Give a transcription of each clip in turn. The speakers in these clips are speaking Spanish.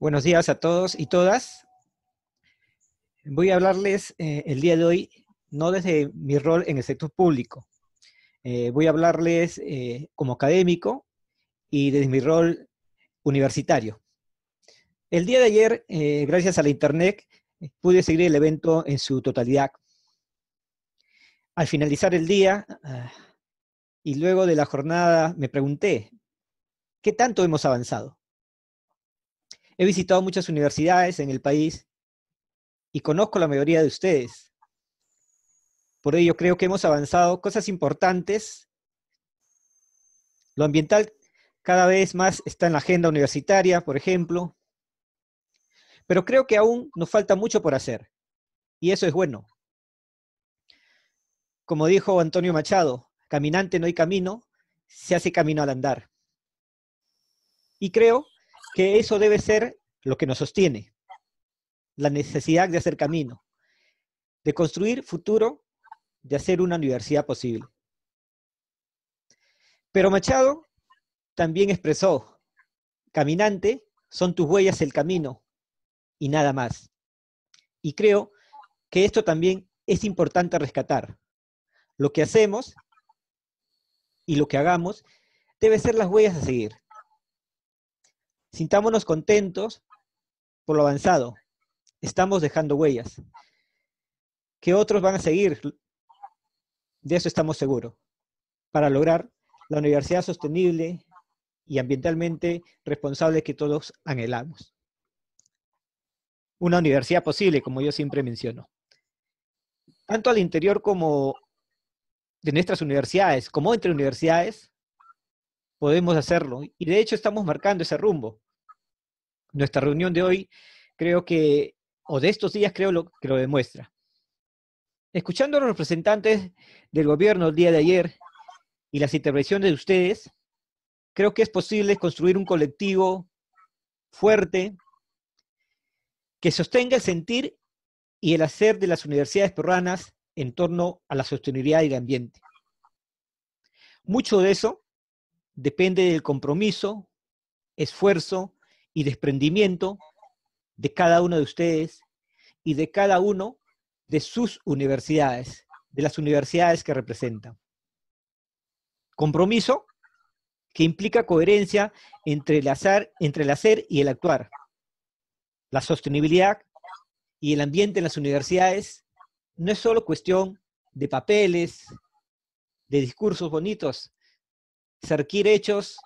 Buenos días a todos y todas. Voy a hablarles eh, el día de hoy, no desde mi rol en el sector público. Eh, voy a hablarles eh, como académico y desde mi rol universitario. El día de ayer, gracias a la Internet, pude seguir el evento en su totalidad. Al finalizar el día ah, y luego de la jornada, me pregunté, ¿qué tanto hemos avanzado? He visitado muchas universidades en el país y conozco la mayoría de ustedes. Por ello creo que hemos avanzado cosas importantes. Lo ambiental cada vez más está en la agenda universitaria, por ejemplo. Pero creo que aún nos falta mucho por hacer. Y eso es bueno. Como dijo Antonio Machado, caminante no hay camino, se hace camino al andar. Y creo que eso debe ser lo que nos sostiene, la necesidad de hacer camino, de construir futuro, de hacer una universidad posible. Pero Machado también expresó, caminante, son tus huellas el camino y nada más. Y creo que esto también es importante rescatar. Lo que hacemos y lo que hagamos debe ser las huellas a seguir. Sintámonos contentos por lo avanzado. Estamos dejando huellas. Que otros van a seguir, de eso estamos seguros, para lograr la universidad sostenible y ambientalmente responsable que todos anhelamos. Una universidad posible, como yo siempre menciono. Tanto al interior como de nuestras universidades, como entre universidades, podemos hacerlo. Y de hecho estamos marcando ese rumbo. Nuestra reunión de hoy creo que, o de estos días creo lo, que lo demuestra. Escuchando a los representantes del gobierno el día de ayer y las intervenciones de ustedes, creo que es posible construir un colectivo fuerte que sostenga el sentir y el hacer de las universidades peruanas en torno a la sostenibilidad y el ambiente. Mucho de eso depende del compromiso, esfuerzo y desprendimiento de cada uno de ustedes y de cada uno de sus universidades, de las universidades que representan. Compromiso que implica coherencia entre el, entre el hacer y el actuar. La sostenibilidad y el ambiente en las universidades no es solo cuestión de papeles, de discursos bonitos, Cerquir hechos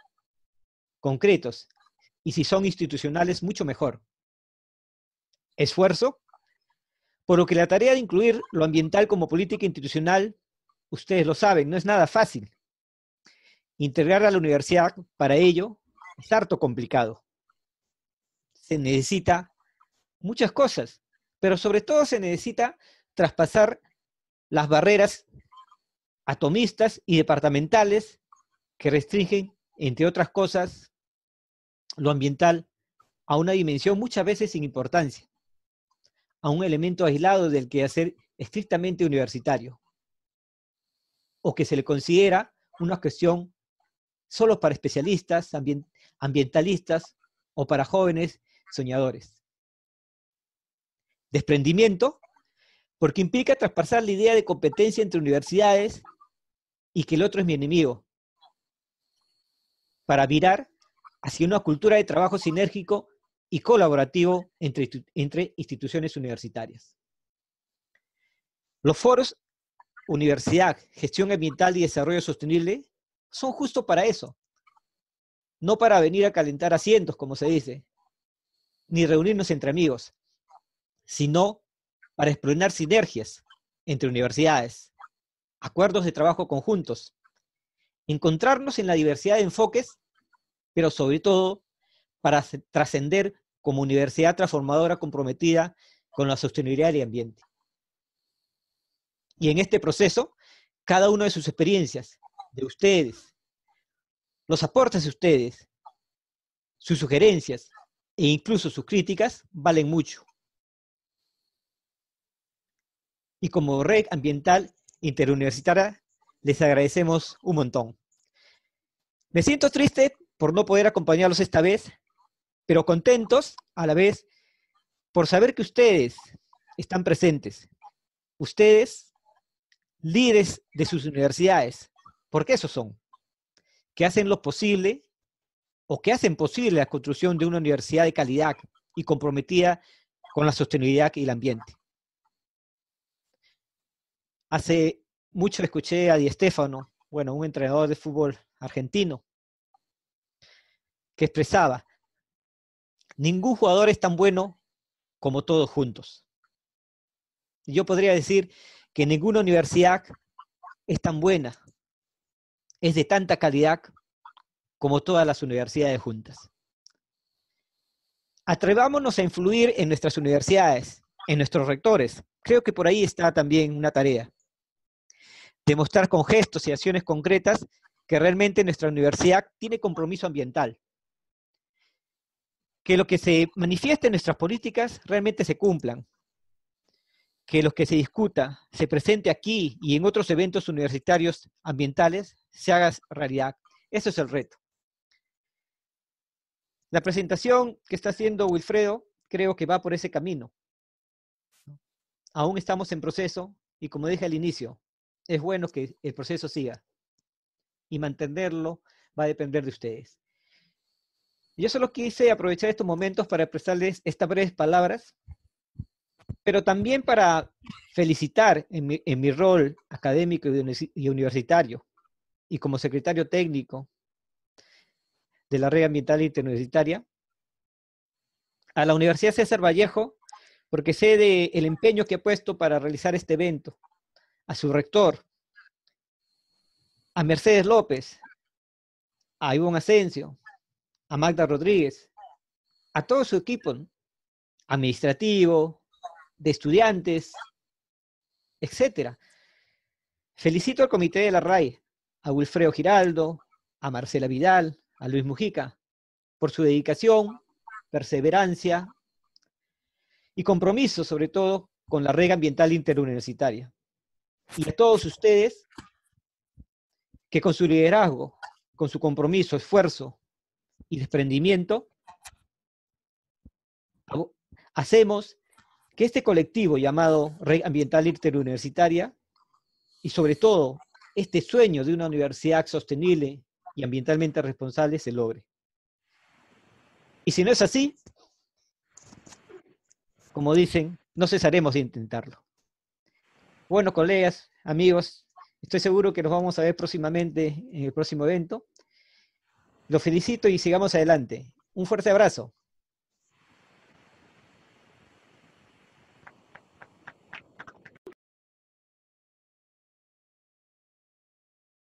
concretos y si son institucionales, mucho mejor. Esfuerzo, por lo que la tarea de incluir lo ambiental como política institucional, ustedes lo saben, no es nada fácil. Integrar a la universidad para ello es harto complicado. Se necesita muchas cosas, pero sobre todo se necesita traspasar las barreras atomistas y departamentales que restringen, entre otras cosas, lo ambiental a una dimensión muchas veces sin importancia, a un elemento aislado del que hacer estrictamente universitario, o que se le considera una cuestión solo para especialistas, ambientalistas o para jóvenes soñadores. Desprendimiento, porque implica traspasar la idea de competencia entre universidades y que el otro es mi enemigo, para virar hacia una cultura de trabajo sinérgico y colaborativo entre, entre instituciones universitarias. Los foros Universidad, Gestión Ambiental y Desarrollo Sostenible son justo para eso, no para venir a calentar asientos, como se dice, ni reunirnos entre amigos, sino para explorar sinergias entre universidades, acuerdos de trabajo conjuntos, encontrarnos en la diversidad de enfoques, pero sobre todo para trascender como universidad transformadora comprometida con la sostenibilidad del ambiente. Y en este proceso, cada una de sus experiencias, de ustedes, los aportes de ustedes, sus sugerencias e incluso sus críticas valen mucho. Y como red ambiental interuniversitaria les agradecemos un montón. Me siento triste por no poder acompañarlos esta vez, pero contentos a la vez por saber que ustedes están presentes. Ustedes, líderes de sus universidades, porque esos son, que hacen lo posible o que hacen posible la construcción de una universidad de calidad y comprometida con la sostenibilidad y el ambiente. Hace mucho escuché a Di Stefano, bueno, un entrenador de fútbol argentino, que expresaba, ningún jugador es tan bueno como todos juntos. Yo podría decir que ninguna universidad es tan buena, es de tanta calidad como todas las universidades juntas. Atrevámonos a influir en nuestras universidades, en nuestros rectores. Creo que por ahí está también una tarea demostrar con gestos y acciones concretas que realmente nuestra universidad tiene compromiso ambiental. Que lo que se manifieste en nuestras políticas realmente se cumplan. Que lo que se discuta, se presente aquí y en otros eventos universitarios ambientales, se haga realidad. Eso es el reto. La presentación que está haciendo Wilfredo creo que va por ese camino. Aún estamos en proceso y como dije al inicio, es bueno que el proceso siga y mantenerlo va a depender de ustedes. Yo solo quise aprovechar estos momentos para expresarles estas breves palabras, pero también para felicitar en mi, rol académico y universitario y como secretario técnico de la red ambiental interuniversitaria a la Universidad César Vallejo porque sé del empeño que ha puesto para realizar este evento a su rector, a Mercedes López, a Ivonne Asensio, a Magda Rodríguez, a todo su equipo administrativo, de estudiantes, etcétera. Felicito al comité de la RAI, a Wilfredo Giraldo, a Marcela Vidal, a Luis Mujica, por su dedicación, perseverancia y compromiso sobre todo con la regla ambiental interuniversitaria y a todos ustedes que con su liderazgo, con su compromiso, esfuerzo y desprendimiento, hacemos que este colectivo llamado Red Ambiental Interuniversitaria y sobre todo este sueño de una universidad sostenible y ambientalmente responsable se logre. Y si no es así, como dicen, no cesaremos de intentarlo. Bueno, colegas, amigos, estoy seguro que nos vamos a ver próximamente en el próximo evento. Los felicito y sigamos adelante. Un fuerte abrazo.